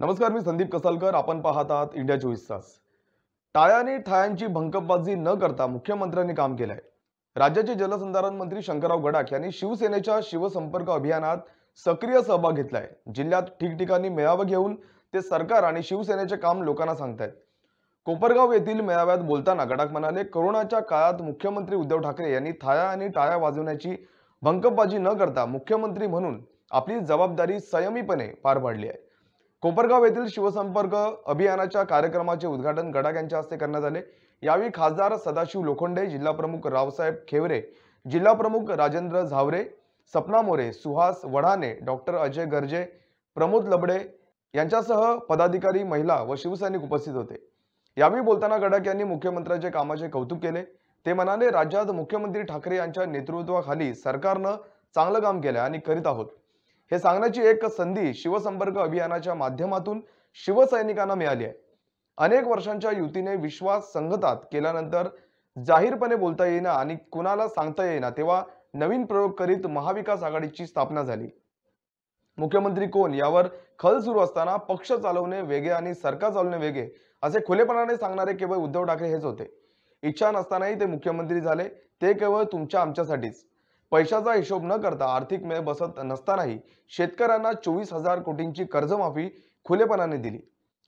नमस्कार मी संदीप कसालकर आपण पाहत आहात इंडिया चोवीस तास टाळ्याने ठायांची भंकपबाजी न करता मुख्यमंत्र्यांनी काम केलंय राज्याचे जलसंधारण मंत्री शंकरराव गडाख यांनी शिवसेनेच्या शिवसंपर्क अभियानात सक्रिय सहभाग घेतलाय जिल्ह्यात ठिकठिकाणी मेळावा घेऊन ते सरकार आणि शिवसेनेचे काम लोकांना सांगतायत कोपरगाव येथील मेळाव्यात बोलताना गडाख म्हणाले कोरोनाच्या काळात मुख्यमंत्री उद्धव ठाकरे यांनी थाया आणि टाळ्या वाजवण्याची भंकपबाजी न करता मुख्यमंत्री म्हणून आपली जबाबदारी संयमीपणे पार पाडली आहे कोपरगाव येथील शिवसंपर्क अभियानाच्या कार्यक्रमाचे उद्घाटन गडाख यांच्या हस्ते करण्यात आले यावेळी खासदार सदाशिव लोखंडे जिल्हाप्रमुख रावसाहेब खेवरे जिल्हाप्रमुख राजेंद्र झावरे सपना मोरे सुहास वढाने डॉक्टर अजय गर्जे प्रमोद लबडे यांच्यासह पदाधिकारी महिला व शिवसैनिक उपस्थित होते यावेळी बोलताना गडाख यांनी मुख्यमंत्र्यांचे कामाचे कौतुक केले ते म्हणाले राज्यात मुख्यमंत्री ठाकरे यांच्या नेतृत्वाखाली सरकारनं चांगलं काम केलं आणि करीत आहोत हे सांगण्याची एक संधी शिवसंपर्क अभियानाच्या माध्यमातून शिवसैनिकांना मिळाली आहे अनेक वर्षांच्या युतीने विश्वास संघतात केल्यानंतर जाहीरपणे बोलता येईना आणि कुणाला सांगता येईना तेव्हा नवीन प्रयोग करीत महाविकास आघाडीची स्थापना झाली मुख्यमंत्री कोण यावर खल सुरू असताना पक्ष चालवणे वेगळे आणि सरकार चालवणे वेगळे असे खुलेपणाने सांगणारे केवळ उद्धव ठाकरे हेच होते इच्छा नसतानाही ते मुख्यमंत्री झाले ते केवळ तुमच्या आमच्यासाठीच पैशाचा हिशोब न करता आर्थिक मेळ बसत नसतानाही शेतकऱ्यांना चोवीस हजार कोटींची कर्जमाफी खुलेपणाने दिली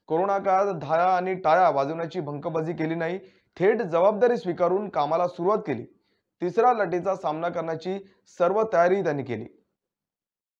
कोरोना काळात धाया आणि टाळ्या वाजवण्याची भंकबाजी केली नाही थेट जबाबदारी स्वीकारून कामाला सुरुवात केली तिसरा लाटेचा सामना करण्याची सर्व तयारी त्यांनी केली